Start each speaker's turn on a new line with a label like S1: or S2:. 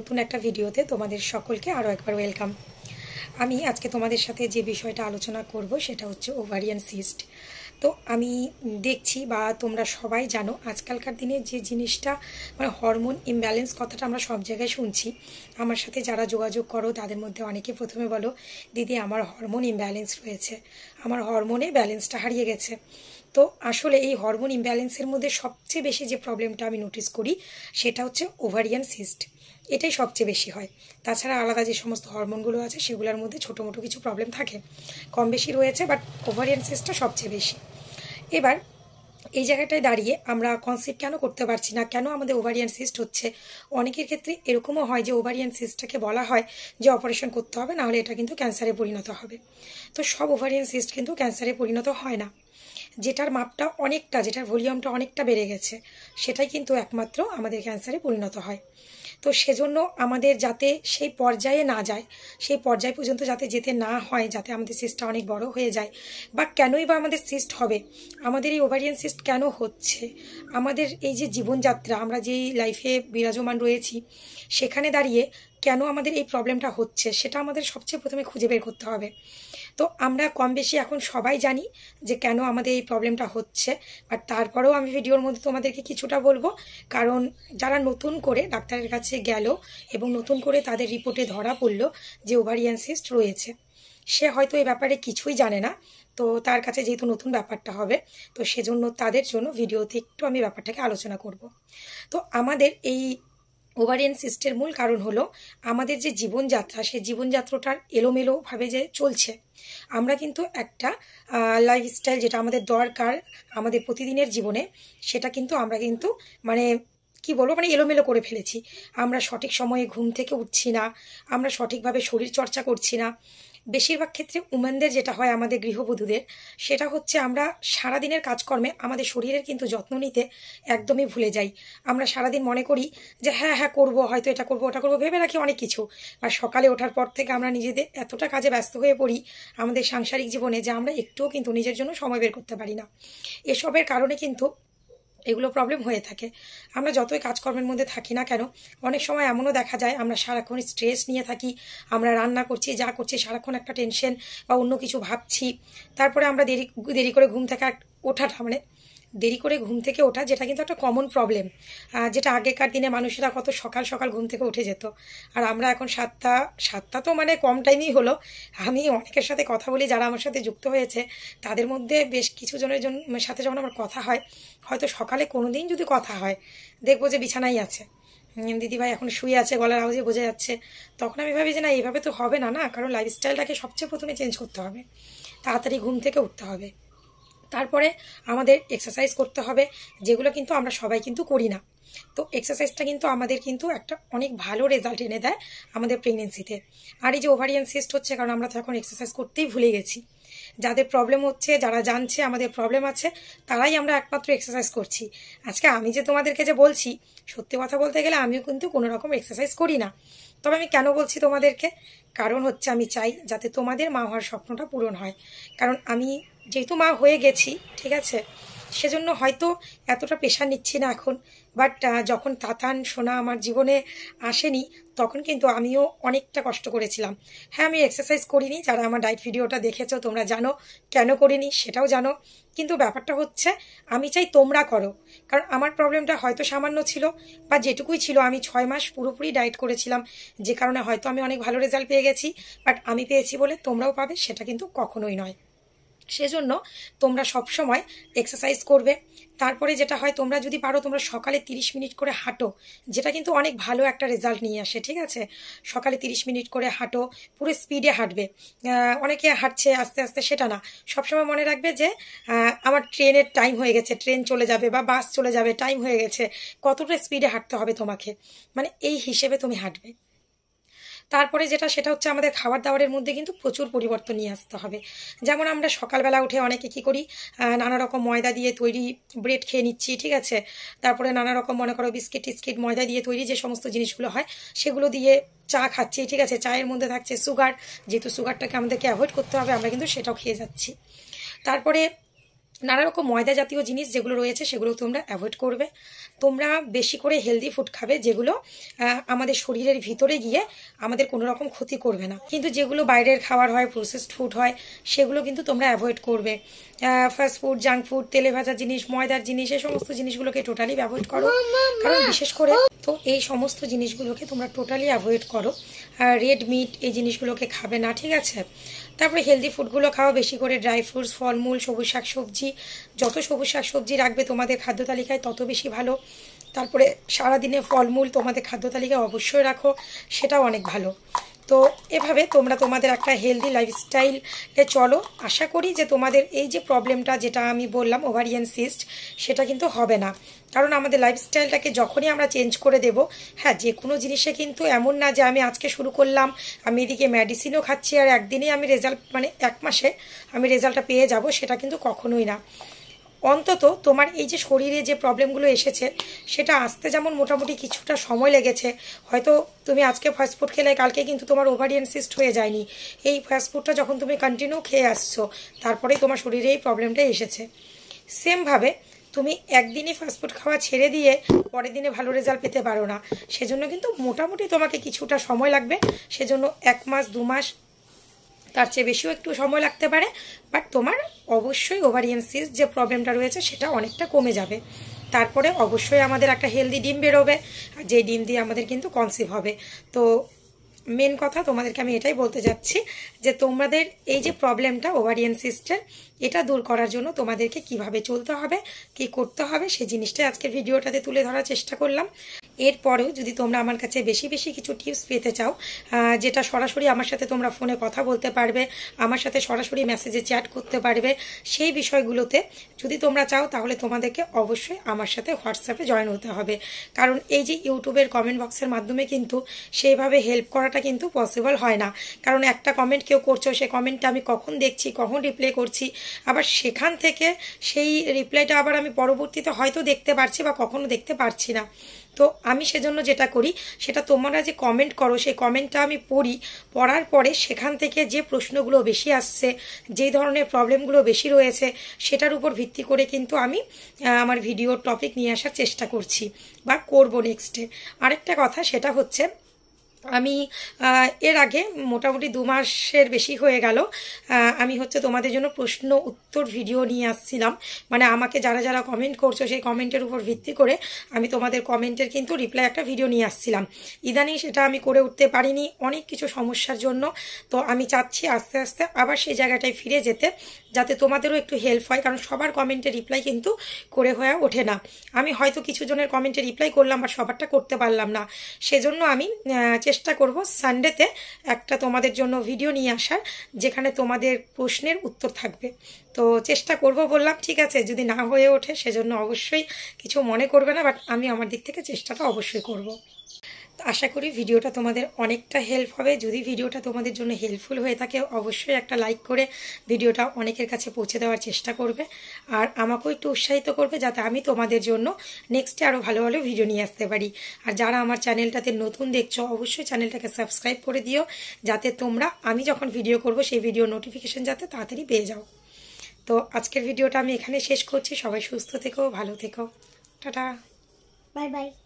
S1: নতুন একটা ভিডিওতে তোমাদের সকলকে আরও একবার ওয়েলকাম আমি আজকে তোমাদের সাথে যে বিষয়টা আলোচনা করব সেটা হচ্ছে ওভারিয়ান সিস্ট তো আমি দেখছি বা তোমরা সবাই জানো আজকালকার দিনে যে জিনিসটা মানে হরমোন ইমব্যালেন্স কথাটা আমরা সব জায়গায় শুনছি আমার সাথে যারা যোগাযোগ করো তাদের মধ্যে অনেকে প্রথমে বলো দিদি আমার হরমোন ইমব্যালেন্স রয়েছে আমার হরমোনে ব্যালেন্সটা হারিয়ে গেছে তো আসলে এই হরমোন ইমব্যালেন্সের মধ্যে সবচেয়ে বেশি যে প্রবলেমটা আমি নোটিস করি সেটা হচ্ছে ওভারিয়ান সিস্ট এটাই সবচেয়ে বেশি হয় তাছাড়া আলাদা যে সমস্ত হরমোনগুলো আছে সেগুলোর মধ্যে ছোটো মোটো কিছু প্রবলেম থাকে কম বেশি রয়েছে বাট ওভারিয়ান সিস্টটা সবচেয়ে বেশি এবার এই জায়গাটায় দাঁড়িয়ে আমরা কনসেপ্ট কেন করতে পারছি না কেন আমাদের ওভারিয়ান সিস্ট হচ্ছে অনেকের ক্ষেত্রে এরকমও হয় যে ওভারিয়ান সিস্টটাকে বলা হয় যে অপারেশন করতে হবে নাহলে এটা কিন্তু ক্যান্সারে পরিণত হবে তো সব ওভারিয়ান সিস্ট কিন্তু ক্যান্সারে পরিণত হয় না যেটার মাপটা অনেকটা যেটার ভলিউমটা অনেকটা বেড়ে গেছে সেটাই কিন্তু একমাত্র আমাদের ক্যান্সারে পরিণত হয় তো সেজন্য আমাদের যাতে সেই পর্যায়ে না যায় সেই পর্যায় পর্যন্ত যাতে যেতে না হয় যাতে আমাদের সিস্টটা অনেক বড় হয়ে যায় বা কেনই বা আমাদের সিস্ট হবে আমাদের এই ওভারিয়ান সিস্ট কেন হচ্ছে আমাদের এই যে জীবনযাত্রা আমরা যেই লাইফে বিরাজমান রয়েছি সেখানে দাঁড়িয়ে কেন আমাদের এই প্রবলেমটা হচ্ছে সেটা আমাদের সবচেয়ে প্রথমে খুঁজে বের করতে হবে তো আমরা কম বেশি এখন সবাই জানি যে কেন আমাদের এই প্রবলেমটা হচ্ছে বাট তারপরেও আমি ভিডিওর মধ্যে তোমাদেরকে কিছুটা বলবো কারণ যারা নতুন করে ডাক্তারের কাছে গেল এবং নতুন করে তাদের রিপোর্টে ধরা পড়লো যে ওভারিয়েন্সিস্ট রয়েছে সে হয়তো এ ব্যাপারে কিছুই জানে না তো তার কাছে যেহেতু নতুন ব্যাপারটা হবে তো সেজন্য তাদের জন্য ভিডিওতে একটু আমি ব্যাপারটাকে আলোচনা করব তো আমাদের এই ওভারিয়ান সিস্টের মূল কারণ হলো আমাদের যে জীবনযাত্রা সেই জীবনযাত্রাটার এলোমেলোভাবে যে চলছে আমরা কিন্তু একটা লাইফস্টাইল যেটা আমাদের দরকার আমাদের প্রতিদিনের জীবনে সেটা কিন্তু আমরা কিন্তু মানে কি বলবো মানে এলোমেলো করে ফেলেছি আমরা সঠিক সময়ে ঘুম থেকে উঠছি না আমরা সঠিকভাবে শরীর চর্চা করছি না বেশিরভাগ ক্ষেত্রে উমেনদের যেটা হয় আমাদের গৃহবধূদের সেটা হচ্ছে আমরা সারাদিনের কাজকর্মে আমাদের শরীরের কিন্তু যত্ন নিতে একদমই ভুলে যাই আমরা সারাদিন মনে করি যে হ্যাঁ হ্যাঁ করবো হয়তো এটা করবো ওটা করবো ভেবে রাখি অনেক কিছু আর সকালে ওঠার পর থেকে আমরা নিজেদের এতটা কাজে ব্যস্ত হয়ে পড়ি আমাদের সাংসারিক জীবনে যে আমরা একটুও কিন্তু নিজের জন্য সময় বের করতে পারি না এসবের কারণে কিন্তু এগুলো প্রবলেম হয়ে থাকে আমরা যতই কাজকর্মের মধ্যে থাকি না কেন অনেক সময় এমনও দেখা যায় আমরা সারাক্ষণ স্ট্রেস নিয়ে থাকি আমরা রান্না করছি যা করছি সারাক্ষণ একটা টেনশন বা অন্য কিছু ভাবছি তারপরে আমরা দেরি দেরি করে ঘুম থেকে ওঠাটা মানে দেরি করে ঘুম থেকে ওঠা যেটা কিন্তু একটা কমন প্রবলেম যেটা আগেকার দিনে মানুষেরা কত সকাল সকাল ঘুম থেকে উঠে যেত আর আমরা এখন সাতটা সাতটা তো মানে কম টাইমই হলো আমি অনেকের সাথে কথা বলি যারা আমার সাথে যুক্ত হয়েছে তাদের মধ্যে বেশ কিছু জনের জন্য সাথে যখন আমার কথা হয় হয়তো সকালে কোনো দিন যদি কথা হয় দেখবো যে বিছানাই আছে দিদিভাই এখন শুয়ে আছে গলার আওয়াজে বোঝা যাচ্ছে তখন আমি ভাবি যে না এইভাবে তো হবে না না কারণ লাইফস্টাইলটাকে সবচেয়ে প্রথমে চেঞ্জ করতে হবে তাড়াতাড়ি ঘুম থেকে উঠতে হবে তারপরে আমাদের এক্সারসাইজ করতে হবে যেগুলো কিন্তু আমরা সবাই কিন্তু করি না তো এক্সারসাইজটা কিন্তু আমাদের কিন্তু একটা অনেক ভালো রেজাল্ট এনে দেয় আমাদের প্রেগনেন্সিতে আর এই যে ওভারিয়ান সিস্ট হচ্ছে কারণ আমরা তো এখন এক্সারসাইজ করতেই ভুলে গেছি যাদের প্রবলেম হচ্ছে যারা জানছে আমাদের প্রবলেম আছে তারাই আমরা একমাত্র এক্সারসাইজ করছি আজকে আমি যে তোমাদেরকে যে বলছি সত্যি কথা বলতে গেলে আমিও কিন্তু কোনো রকম এক্সারসাইজ করি না তবে আমি কেন বলছি তোমাদেরকে কারণ হচ্ছে আমি চাই যাতে তোমাদের মা হওয়ার স্বপ্নটা পূরণ হয় কারণ আমি যেহেতু মা হয়ে গেছি ঠিক আছে সেজন্য হয়তো এতটা পেশা নিচ্ছি না এখন বাট যখন তাতান সোনা আমার জীবনে আসেনি তখন কিন্তু আমিও অনেকটা কষ্ট করেছিলাম হ্যাঁ আমি এক্সারসাইজ করিনি যারা আমার ডায়েট ভিডিওটা দেখেছো তোমরা জানো কেন করিনি সেটাও জানো কিন্তু ব্যাপারটা হচ্ছে আমি চাই তোমরা করো কারণ আমার প্রবলেমটা হয়তো সামান্য ছিল বা যেটুকুই ছিল আমি ছয় মাস পুরোপুরি ডায়েট করেছিলাম যে কারণে হয়তো আমি অনেক ভালো রেজাল্ট পেয়ে গেছি বাট আমি পেয়েছি বলে তোমরাও পাবে সেটা কিন্তু কখনোই নয় সেজন্য তোমরা সব সময় এক্সারসাইজ করবে তারপরে যেটা হয় তোমরা যদি পারো তোমরা সকালে 30 মিনিট করে হাঁটো যেটা কিন্তু অনেক ভালো একটা রেজাল্ট নিয়ে আসে ঠিক আছে সকালে 30 মিনিট করে হাঁটো পুরো স্পিডে হাঁটবে অনেকে হাঁটছে আস্তে আস্তে সেটা না সবসময় মনে রাখবে যে আমার ট্রেনের টাইম হয়ে গেছে ট্রেন চলে যাবে বা বাস চলে যাবে টাইম হয়ে গেছে কতটা স্পিডে হাঁটতে হবে তোমাকে মানে এই হিসেবে তুমি হাঁটবে তারপরে যেটা সেটা হচ্ছে আমাদের খাবার দাবারের মধ্যে কিন্তু প্রচুর পরিবর্তন নিয়ে আসতে হবে যেমন আমরা সকালবেলা উঠে অনেকে কি করি নানা রকম ময়দা দিয়ে তৈরি ব্রেড খেয়ে নিচ্ছি ঠিক আছে তারপরে নানা রকম মনে করো বিস্কিট টিস্কিট ময়দা দিয়ে তৈরি যে সমস্ত জিনিসগুলো হয় সেগুলো দিয়ে চা খাচ্ছি ঠিক আছে চায়ের মধ্যে থাকছে সুগার যেহেতু সুগারটাকে আমাদেরকে অ্যাভয়েড করতে হবে আমরা কিন্তু সেটাও খেয়ে যাচ্ছি তারপরে নানা রকম ময়দা জাতীয় জিনিস যেগুলো রয়েছে সেগুলো তোমরা অ্যাভয়েড করবে তোমরা বেশি করে হেলদি ফুড খাবে যেগুলো আমাদের শরীরের ভিতরে গিয়ে আমাদের কোনো রকম ক্ষতি করবে না কিন্তু যেগুলো বাইরের খাবার হয় প্রসেসড ফুড হয় সেগুলো কিন্তু তোমরা অ্যাভয়েড করবে ফাস্ট ফুড জাঙ্ক ফুড তেলে ভাজা জিনিস ময়দার জিনিস এই সমস্ত জিনিসগুলোকে টোটালি অ্যাভয়েড করো কারণ বিশেষ করে তো এই সমস্ত জিনিসগুলোকে তোমরা টোটালি অ্যাভয়েড করো রেড মিট এই জিনিসগুলোকে খাবে না ঠিক আছে তারপরে হেলদি ফুডগুলো খাও বেশি করে ড্রাই ফ্রুটস ফলমূল সবুজ শাক সবজি যত সবুজ শাকসবজি রাখবে তোমাদের খাদ্য তালিকায় তত বেশি ভালো তারপরে সারাদিনে ফলমূল তোমাদের খাদ্য তালিকায় অবশ্যই রাখো সেটাও অনেক ভালো তো এভাবে তোমরা তোমাদের একটা হেলদি লাইফস্টাইলে চলো আশা করি যে তোমাদের এই যে প্রবলেমটা যেটা আমি বললাম ওভারিয়ান সিস্ট সেটা কিন্তু হবে না কারণ আমাদের লাইফস্টাইলটাকে যখনই আমরা চেঞ্জ করে দেব হ্যাঁ যে কোনো জিনিসে কিন্তু এমন না যে আমি আজকে শুরু করলাম আমি এদিকে মেডিসিনও খাচ্ছি আর একদিনেই আমি রেজাল্ট মানে এক মাসে আমি রেজাল্টটা পেয়ে যাব সেটা কিন্তু কখনোই না অন্তত তোমার এই যে শরীরে যে প্রবলেমগুলো এসেছে সেটা আসতে যেমন মোটামুটি কিছুটা সময় লেগেছে হয়তো তুমি আজকে ফাস্টফুড খেলে কালকে কিন্তু তোমার ওভারিয়ান সিস্ট হয়ে যায়নি এই ফাস্টফুডটা যখন তুমি কন্টিনিউ খেয়ে আসছো তারপরেই তোমার শরীরে এই প্রবলেমটা এসেছে সেমভাবে তুমি একদিনই ফাস্টফুড খাওয়া ছেড়ে দিয়ে পরের দিনে ভালো রেজাল্ট পেতে পারো না সেজন্য কিন্তু মোটামুটি তোমাকে কিছুটা সময় লাগবে সেজন্য এক মাস দু মাস তার চেয়ে বেশিও একটু সময় লাগতে পারে বাট তোমার অবশ্যই ওভারিয়েন্সিস যে প্রবলেমটা রয়েছে সেটা অনেকটা কমে যাবে তারপরে অবশ্যই আমাদের একটা হেলদি ডিম বেরোবে আর যে ডিম দিয়ে আমাদের কিন্তু কনসিভ হবে তো মেন কথা তোমাদেরকে আমি এটাই বলতে যাচ্ছি যে তোমাদের এই যে প্রবলেমটা ওভারিয়েন্সিস্টের এটা দূর করার জন্য তোমাদেরকে কিভাবে চলতে হবে কি করতে হবে সেই জিনিসটাই আজকের ভিডিওটাতে তুলে ধরার চেষ্টা করলাম এরপরেও যদি তোমরা আমার কাছে বেশি বেশি কিছু টিপস পেতে চাও যেটা সরাসরি আমার সাথে তোমরা ফোনে কথা বলতে পারবে আমার সাথে সরাসরি মেসেজে চ্যাট করতে পারবে সেই বিষয়গুলোতে যদি তোমরা চাও তাহলে তোমাদেরকে অবশ্যই আমার সাথে হোয়াটসঅ্যাপে জয়েন হতে হবে কারণ এই যে ইউটিউবের কমেন্ট বক্সের মাধ্যমে কিন্তু সেইভাবে হেল্প করাটা কিন্তু পসিবল হয় না কারণ একটা কমেন্ট কেউ করছো সে কমেন্টটা আমি কখন দেখছি কখন রিপ্লাই করছি আবার সেখান থেকে সেই রিপ্লাইটা আবার আমি পরবর্তীতে হয়তো দেখতে পারছি বা কখনো দেখতে পারছি না তো আমি সেজন্য যেটা করি সেটা তোমরা যে কমেন্ট করো সেই কমেন্টটা আমি পড়ি পড়ার পরে সেখান থেকে যে প্রশ্নগুলো বেশি আসছে যে ধরনের প্রবলেমগুলো বেশি রয়েছে সেটার উপর ভিত্তি করে কিন্তু আমি আমার ভিডিওর টপিক নিয়ে আসার চেষ্টা করছি বা করব নেক্সটে আরেকটা কথা সেটা হচ্ছে আমি এর আগে মোটামুটি দু মাসের বেশি হয়ে গেল আমি হচ্ছে তোমাদের জন্য প্রশ্ন উত্তর ভিডিও নিয়ে আসছিলাম মানে আমাকে যারা যারা কমেন্ট করছো সেই কমেন্টের উপর ভিত্তি করে আমি তোমাদের কমেন্টের কিন্তু রিপ্লাই একটা ভিডিও নিয়ে আসছিলাম ইদানিং সেটা আমি করে উঠতে পারিনি অনেক কিছু সমস্যার জন্য তো আমি চাচ্ছি আস্তে আস্তে আবার সেই জায়গাটায় ফিরে যেতে যাতে তোমাদেরও একটু হেল্প হয় কারণ সবার কমেন্টের রিপ্লাই কিন্তু করে হয়ে ওঠে না আমি হয়তো কিছু জনের কমেন্টে রিপ্লাই করলাম বা সবারটা করতে পারলাম না সেজন্য আমি চেষ্টা করব সানডেতে একটা তোমাদের জন্য ভিডিও নিয়ে আসার যেখানে তোমাদের প্রশ্নের উত্তর থাকবে তো চেষ্টা করব বললাম ঠিক আছে যদি না হয়ে ওঠে সেজন্য অবশ্যই কিছু মনে করবে না বাট আমি আমার দিক থেকে চেষ্টাটা অবশ্যই করব। আশা করি ভিডিওটা তোমাদের অনেকটা হেল্প হবে যদি ভিডিওটা তোমাদের জন্য হেল্পফুল হয়ে থাকে অবশ্যই একটা লাইক করে ভিডিওটা অনেকের কাছে পৌঁছে দেওয়ার চেষ্টা করবে আর আমাকেও একটু উৎসাহিত করবে যাতে আমি তোমাদের জন্য নেক্সটে আরও ভালো ভালো ভিডিও নিয়ে আসতে পারি আর যারা আমার চ্যানেলটাতে নতুন দেখছো অবশ্যই চ্যানেলটাকে সাবস্ক্রাইব করে দিও যাতে তোমরা আমি যখন ভিডিও করব সেই ভিডিও নোটিফিকেশান যাতে তাড়াতাড়ি পেয়ে যাও তো আজকের ভিডিওটা আমি এখানে শেষ করছি সবাই সুস্থ থেকো ভালো থেকো টাটা বাই বাই